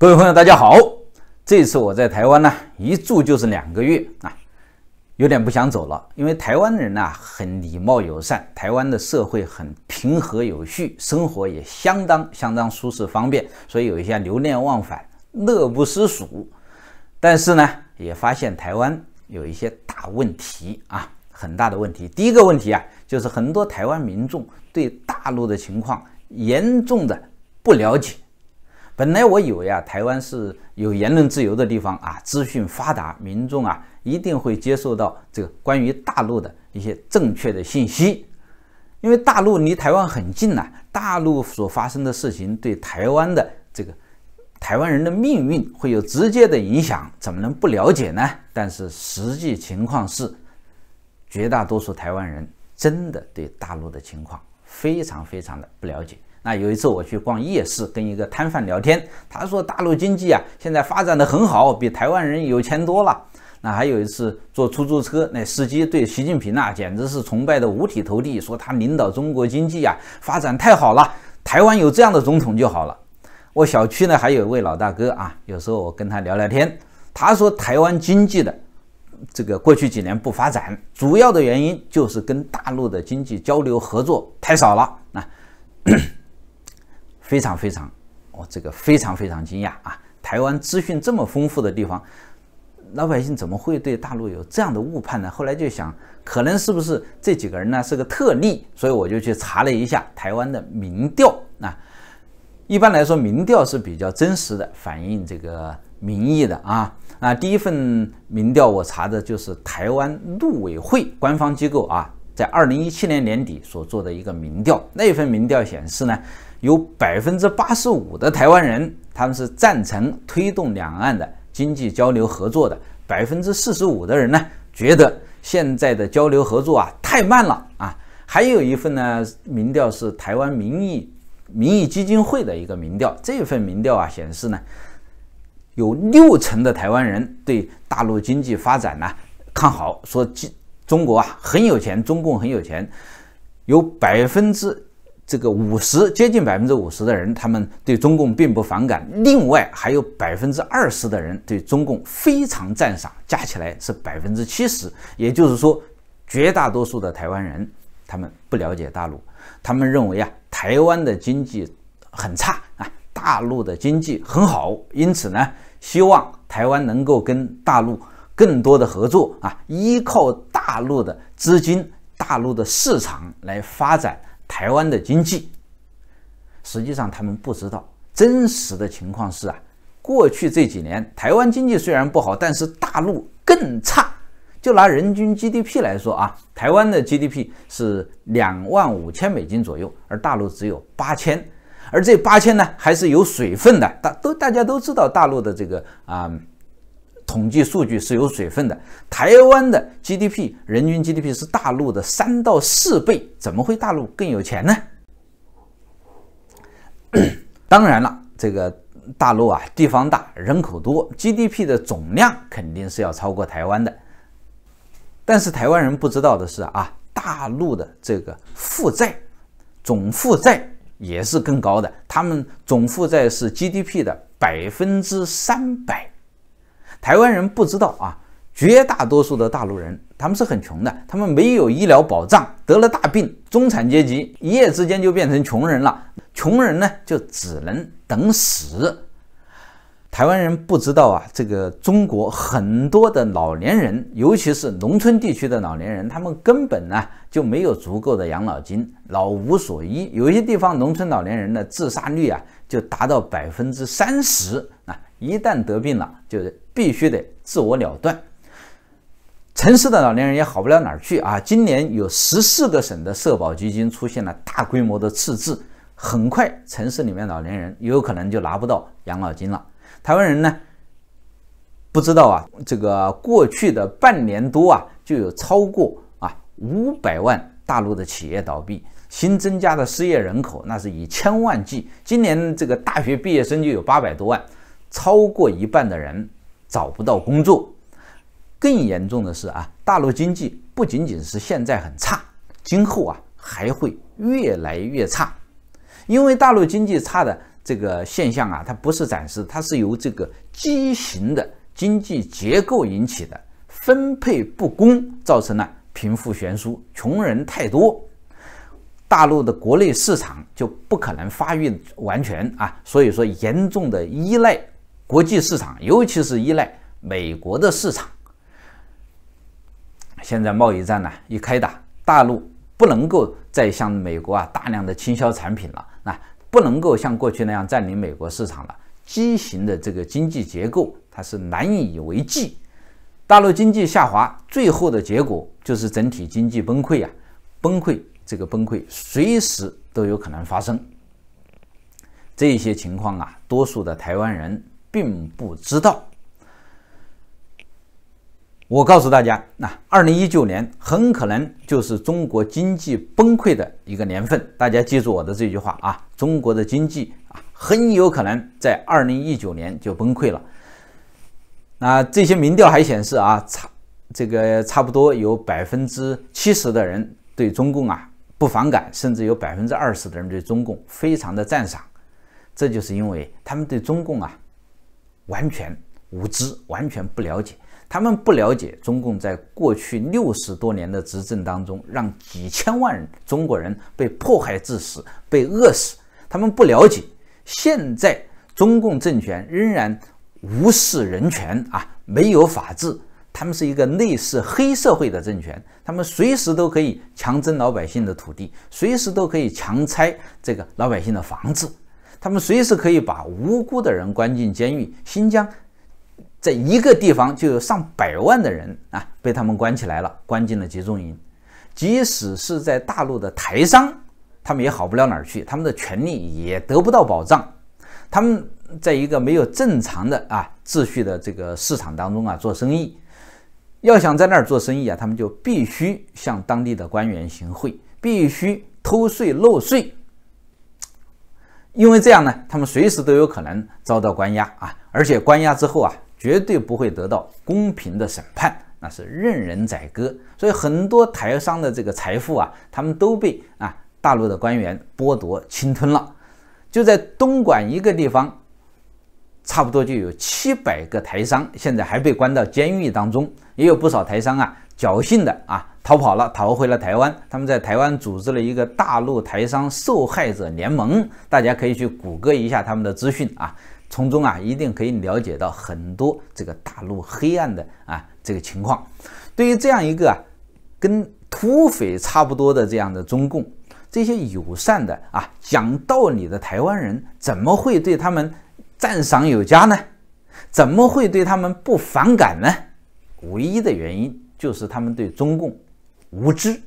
各位朋友，大家好！这次我在台湾呢，一住就是两个月啊，有点不想走了。因为台湾人呢很礼貌友善，台湾的社会很平和有序，生活也相当相当舒适方便，所以有一些留恋忘返，乐不思蜀。但是呢，也发现台湾有一些大问题啊，很大的问题。第一个问题啊，就是很多台湾民众对大陆的情况严重的不了解。本来我以为啊，台湾是有言论自由的地方啊，资讯发达，民众啊一定会接受到这个关于大陆的一些正确的信息。因为大陆离台湾很近呐，大陆所发生的事情对台湾的这个台湾人的命运会有直接的影响，怎么能不了解呢？但是实际情况是，绝大多数台湾人真的对大陆的情况非常非常的不了解。那有一次我去逛夜市，跟一个摊贩聊天，他说大陆经济啊，现在发展的很好，比台湾人有钱多了。那还有一次坐出租车，那司机对习近平啊，简直是崇拜的五体投地，说他领导中国经济啊，发展太好了，台湾有这样的总统就好了。我小区呢还有一位老大哥啊，有时候我跟他聊聊天，他说台湾经济的这个过去几年不发展，主要的原因就是跟大陆的经济交流合作太少了。那。非常非常，我这个非常非常惊讶啊！台湾资讯这么丰富的地方，老百姓怎么会对大陆有这样的误判呢？后来就想，可能是不是这几个人呢是个特例？所以我就去查了一下台湾的民调啊。一般来说，民调是比较真实的反映这个民意的啊啊。第一份民调我查的就是台湾陆委会官方机构啊，在二零一七年年底所做的一个民调，那份民调显示呢。有百分之八十五的台湾人，他们是赞成推动两岸的经济交流合作的。百分之四十五的人呢，觉得现在的交流合作啊太慢了啊。还有一份呢民调是台湾民意民意基金会的一个民调，这份民调啊显示呢，有六成的台湾人对大陆经济发展呢看好，说中中国啊很有钱，中共很有钱，有百分之。这个五十接近百分之五十的人，他们对中共并不反感。另外还有百分之二十的人对中共非常赞赏，加起来是百分之七十。也就是说，绝大多数的台湾人他们不了解大陆，他们认为啊，台湾的经济很差啊，大陆的经济很好，因此呢，希望台湾能够跟大陆更多的合作啊，依靠大陆的资金、大陆的市场来发展。台湾的经济，实际上他们不知道真实的情况是啊，过去这几年台湾经济虽然不好，但是大陆更差。就拿人均 GDP 来说啊，台湾的 GDP 是两万五千美金左右，而大陆只有八千，而这八千呢还是有水分的。大都大家都知道大陆的这个啊。统计数据是有水分的。台湾的 GDP，人均 GDP 是大陆的三到四倍，怎么会大陆更有钱呢？当然了，这个大陆啊，地方大，人口多，GDP 的总量肯定是要超过台湾的。但是台湾人不知道的是啊，大陆的这个负债，总负债也是更高的，他们总负债是 GDP 的百分之三百。台湾人不知道啊，绝大多数的大陆人他们是很穷的，他们没有医疗保障，得了大病，中产阶级一夜之间就变成穷人了，穷人呢就只能等死。台湾人不知道啊，这个中国很多的老年人，尤其是农村地区的老年人，他们根本呢就没有足够的养老金，老无所依。有一些地方农村老年人的自杀率啊就达到百分之三十啊。一旦得病了，就是必须得自我了断。城市的老年人也好不了哪儿去啊！今年有十四个省的社保基金出现了大规模的赤字，很快城市里面老年人有可能就拿不到养老金了。台湾人呢，不知道啊，这个过去的半年多啊，就有超过啊五百万大陆的企业倒闭，新增加的失业人口那是以千万计。今年这个大学毕业生就有八百多万。超过一半的人找不到工作，更严重的是啊，大陆经济不仅仅是现在很差，今后啊还会越来越差，因为大陆经济差的这个现象啊，它不是暂时，它是由这个畸形的经济结构引起的，分配不公造成了贫富悬殊，穷人太多，大陆的国内市场就不可能发育完全啊，所以说严重的依赖。国际市场，尤其是依赖美国的市场，现在贸易战呢一开打，大陆不能够再向美国啊大量的倾销产品了，那不能够像过去那样占领美国市场了。畸形的这个经济结构，它是难以为继。大陆经济下滑，最后的结果就是整体经济崩溃啊，崩溃，这个崩溃随时都有可能发生。这些情况啊，多数的台湾人。并不知道。我告诉大家，那二零一九年很可能就是中国经济崩溃的一个年份。大家记住我的这句话啊，中国的经济啊，很有可能在二零一九年就崩溃了。那这些民调还显示啊，差这个差不多有百分之七十的人对中共啊不反感，甚至有百分之二十的人对中共非常的赞赏。这就是因为他们对中共啊。完全无知，完全不了解。他们不了解中共在过去六十多年的执政当中，让几千万人中国人被迫害致死、被饿死。他们不了解，现在中共政权仍然无视人权啊，没有法治。他们是一个类似黑社会的政权，他们随时都可以强征老百姓的土地，随时都可以强拆这个老百姓的房子。他们随时可以把无辜的人关进监狱。新疆，在一个地方就有上百万的人啊，被他们关起来了，关进了集中营。即使是在大陆的台商，他们也好不了哪儿去，他们的权利也得不到保障。他们在一个没有正常的啊秩序的这个市场当中啊做生意，要想在那儿做生意啊，他们就必须向当地的官员行贿，必须偷税漏税。因为这样呢，他们随时都有可能遭到关押啊，而且关押之后啊，绝对不会得到公平的审判，那是任人宰割。所以很多台商的这个财富啊，他们都被啊大陆的官员剥夺侵吞了。就在东莞一个地方，差不多就有七百个台商，现在还被关到监狱当中，也有不少台商啊，侥幸的啊。逃跑了，逃回了台湾。他们在台湾组织了一个大陆台商受害者联盟，大家可以去谷歌一下他们的资讯啊，从中啊一定可以了解到很多这个大陆黑暗的啊这个情况。对于这样一个跟土匪差不多的这样的中共，这些友善的啊讲道理的台湾人，怎么会对他们赞赏有加呢？怎么会对他们不反感呢？唯一的原因就是他们对中共。无知。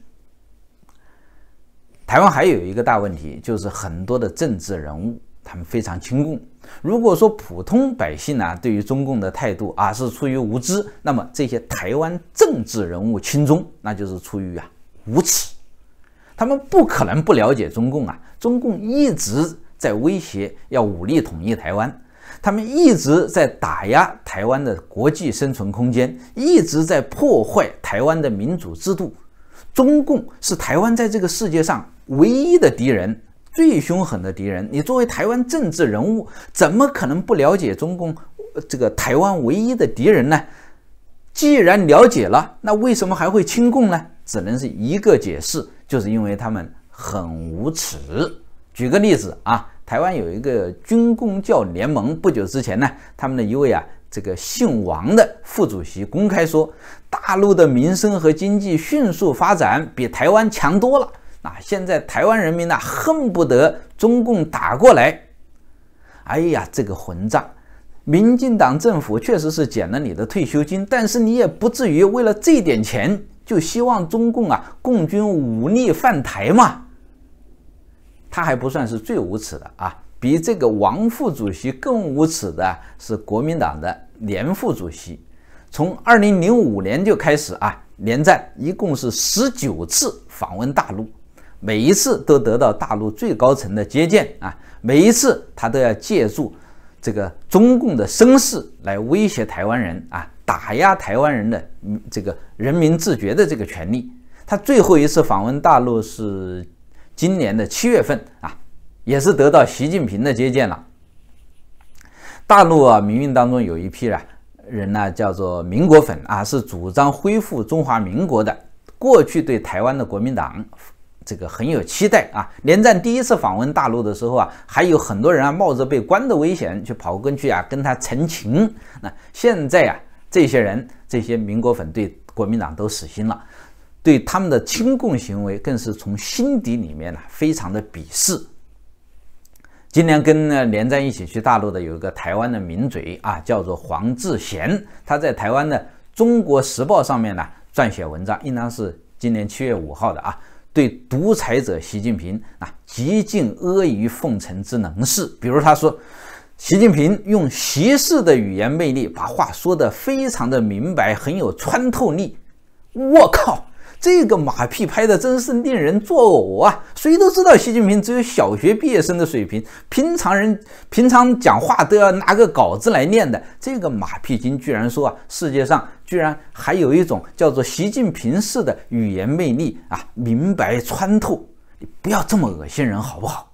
台湾还有一个大问题，就是很多的政治人物他们非常亲共。如果说普通百姓啊对于中共的态度啊是出于无知，那么这些台湾政治人物亲中，那就是出于啊无耻。他们不可能不了解中共啊，中共一直在威胁要武力统一台湾，他们一直在打压台湾的国际生存空间，一直在破坏台湾的民主制度。中共是台湾在这个世界上唯一的敌人，最凶狠的敌人。你作为台湾政治人物，怎么可能不了解中共这个台湾唯一的敌人呢？既然了解了，那为什么还会亲共呢？只能是一个解释，就是因为他们很无耻。举个例子啊，台湾有一个军公教联盟，不久之前呢，他们的一位啊。这个姓王的副主席公开说，大陆的民生和经济迅速发展，比台湾强多了。啊，现在台湾人民呐，恨不得中共打过来。哎呀，这个混账！民进党政府确实是减了你的退休金，但是你也不至于为了这点钱就希望中共啊，共军武力犯台嘛。他还不算是最无耻的啊。比这个王副主席更无耻的是国民党的连副主席，从二零零五年就开始啊，连战一共是十九次访问大陆，每一次都得到大陆最高层的接见啊，每一次他都要借助这个中共的声势来威胁台湾人啊，打压台湾人的这个人民自觉的这个权利。他最后一次访问大陆是今年的七月份啊。也是得到习近平的接见了。大陆啊，民运当中有一批人呢，叫做“民国粉”啊，是主张恢复中华民国的。过去对台湾的国民党这个很有期待啊。连战第一次访问大陆的时候啊，还有很多人啊冒着被关的危险去跑过去啊跟他陈情。那现在啊，这些人这些“民国粉”对国民党都死心了，对他们的亲共行为更是从心底里面呢非常的鄙视。今年跟呢连战一起去大陆的有一个台湾的名嘴啊，叫做黄志贤，他在台湾的《中国时报》上面呢撰写文章，应当是今年七月五号的啊，对独裁者习近平啊极尽阿谀奉承之能事，比如他说，习近平用习氏的语言魅力把话说的非常的明白，很有穿透力，我靠！这个马屁拍的真是令人作呕啊！谁都知道习近平只有小学毕业生的水平，平常人平常讲话都要拿个稿子来念的，这个马屁精居然说啊，世界上居然还有一种叫做习近平式的语言魅力啊，明白穿透。你不要这么恶心人好不好？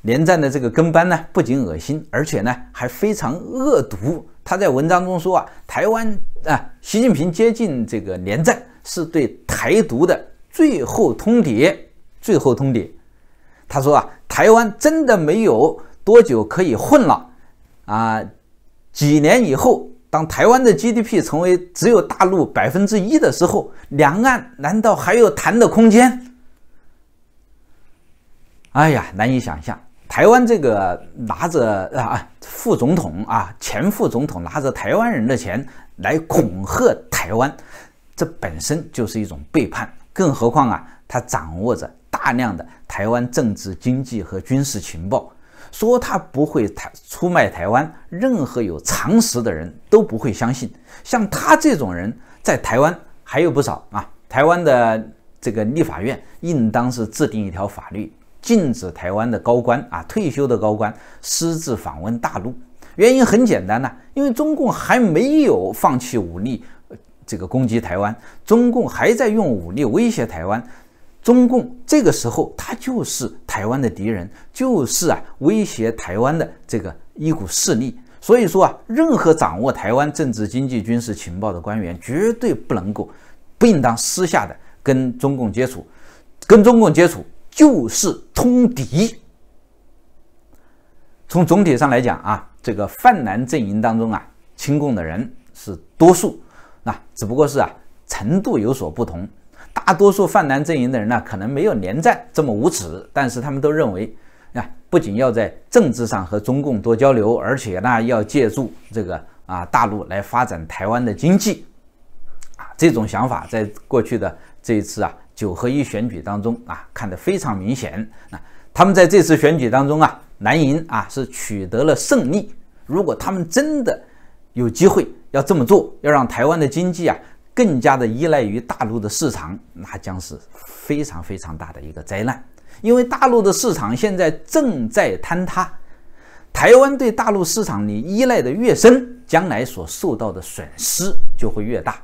连战的这个跟班呢，不仅恶心，而且呢还非常恶毒。他在文章中说啊，台湾啊，习近平接近这个连战。是对台独的最后通牒，最后通牒。他说啊，台湾真的没有多久可以混了，啊，几年以后，当台湾的 GDP 成为只有大陆百分之一的时候，两岸难道还有谈的空间？哎呀，难以想象，台湾这个拿着啊，副总统啊，前副总统拿着台湾人的钱来恐吓台湾。这本身就是一种背叛，更何况啊，他掌握着大量的台湾政治、经济和军事情报。说他不会台出卖台湾，任何有常识的人都不会相信。像他这种人，在台湾还有不少啊。台湾的这个立法院应当是制定一条法律，禁止台湾的高官啊，退休的高官私自访问大陆。原因很简单呐，因为中共还没有放弃武力。这个攻击台湾，中共还在用武力威胁台湾。中共这个时候，他就是台湾的敌人，就是啊，威胁台湾的这个一股势力。所以说啊，任何掌握台湾政治、经济、军事情报的官员，绝对不能够、不应当私下的跟中共接触。跟中共接触就是通敌。从总体上来讲啊，这个泛蓝阵营当中啊，亲共的人是多数。那只不过是啊，程度有所不同。大多数泛蓝阵营的人呢，可能没有连战这么无耻，但是他们都认为，啊，不仅要在政治上和中共多交流，而且呢，要借助这个啊大陆来发展台湾的经济。啊，这种想法在过去的这一次啊九合一选举当中啊看得非常明显。啊，他们在这次选举当中啊，蓝营啊是取得了胜利。如果他们真的有机会，要这么做，要让台湾的经济啊更加的依赖于大陆的市场，那将是非常非常大的一个灾难。因为大陆的市场现在正在坍塌，台湾对大陆市场你依赖的越深，将来所受到的损失就会越大。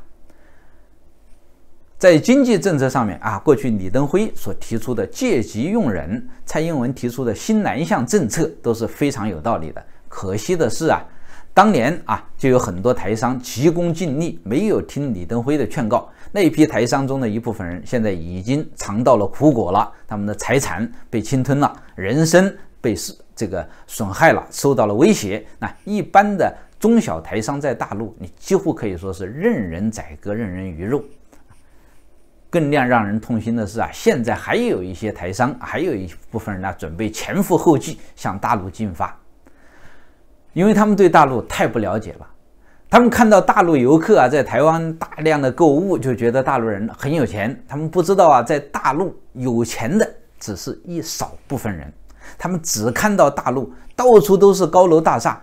在经济政策上面啊，过去李登辉所提出的“借机用人”，蔡英文提出的新南向政策都是非常有道理的。可惜的是啊。当年啊，就有很多台商急功近利，没有听李登辉的劝告。那一批台商中的一部分人，现在已经尝到了苦果了，他们的财产被侵吞了，人身被是这个损害了，受到了威胁。那一般的中小台商在大陆，你几乎可以说是任人宰割，任人鱼肉。更令让人痛心的是啊，现在还有一些台商，还有一部分人呢，准备前赴后继向大陆进发。因为他们对大陆太不了解了，他们看到大陆游客啊在台湾大量的购物，就觉得大陆人很有钱。他们不知道啊，在大陆有钱的只是一少部分人，他们只看到大陆到处都是高楼大厦，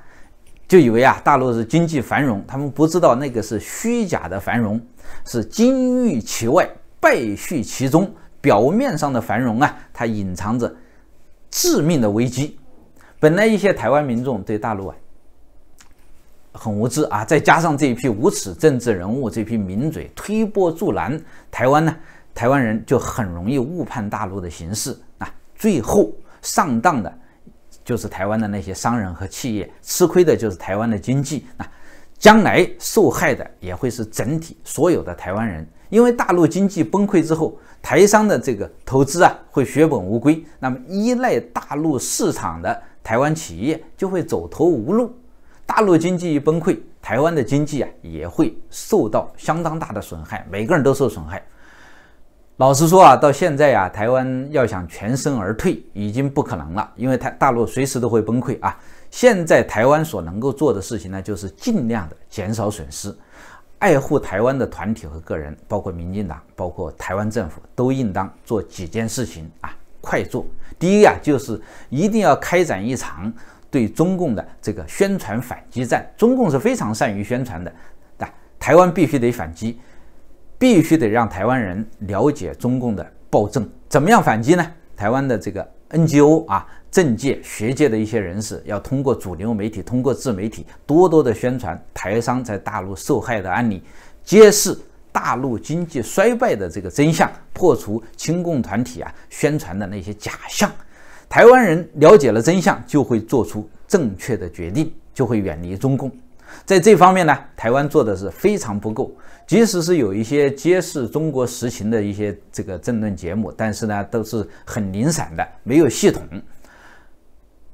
就以为啊大陆是经济繁荣。他们不知道那个是虚假的繁荣，是金玉其外，败絮其中。表面上的繁荣啊，它隐藏着致命的危机。本来一些台湾民众对大陆啊。很无知啊！再加上这一批无耻政治人物、这批名嘴推波助澜，台湾呢，台湾人就很容易误判大陆的形势啊！最后上当的，就是台湾的那些商人和企业，吃亏的就是台湾的经济啊！将来受害的也会是整体所有的台湾人，因为大陆经济崩溃之后，台商的这个投资啊会血本无归，那么依赖大陆市场的台湾企业就会走投无路。大陆经济一崩溃，台湾的经济啊也会受到相当大的损害，每个人都受损害。老实说啊，到现在啊，台湾要想全身而退已经不可能了，因为台大陆随时都会崩溃啊。现在台湾所能够做的事情呢，就是尽量的减少损失，爱护台湾的团体和个人，包括民进党、包括台湾政府，都应当做几件事情啊，快做。第一啊，就是一定要开展一场。对中共的这个宣传反击战，中共是非常善于宣传的，但台湾必须得反击，必须得让台湾人了解中共的暴政。怎么样反击呢？台湾的这个 NGO 啊，政界、学界的一些人士要通过主流媒体，通过自媒体，多多的宣传台商在大陆受害的案例，揭示大陆经济衰败的这个真相，破除亲共团体啊宣传的那些假象。台湾人了解了真相，就会做出正确的决定，就会远离中共。在这方面呢，台湾做的是非常不够。即使是有一些揭示中国实情的一些这个政论节目，但是呢，都是很零散的，没有系统。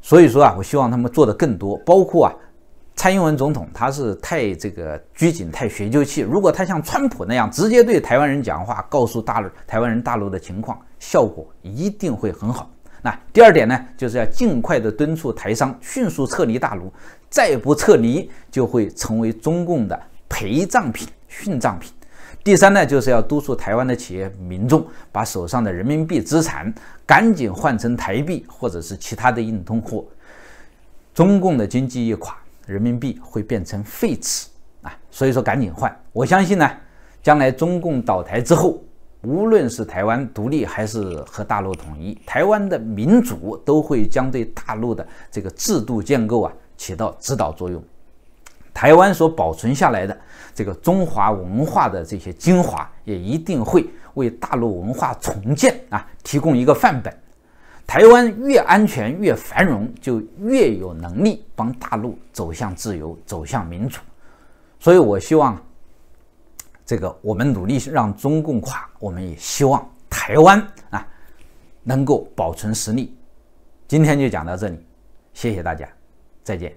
所以说啊，我希望他们做的更多。包括啊，蔡英文总统他是太这个拘谨、太学究气。如果他像川普那样直接对台湾人讲话，告诉大陆台湾人大陆的情况，效果一定会很好。那第二点呢，就是要尽快的敦促台商迅速撤离大陆，再不撤离就会成为中共的陪葬品、殉葬品。第三呢，就是要督促台湾的企业民众把手上的人民币资产赶紧换成台币或者是其他的硬通货。中共的经济一垮，人民币会变成废纸啊，所以说赶紧换。我相信呢，将来中共倒台之后。无论是台湾独立还是和大陆统一，台湾的民主都会将对大陆的这个制度建构啊起到指导作用。台湾所保存下来的这个中华文化的这些精华，也一定会为大陆文化重建啊提供一个范本。台湾越安全越繁荣，就越有能力帮大陆走向自由，走向民主。所以我希望。这个，我们努力让中共垮，我们也希望台湾啊能够保存实力。今天就讲到这里，谢谢大家，再见。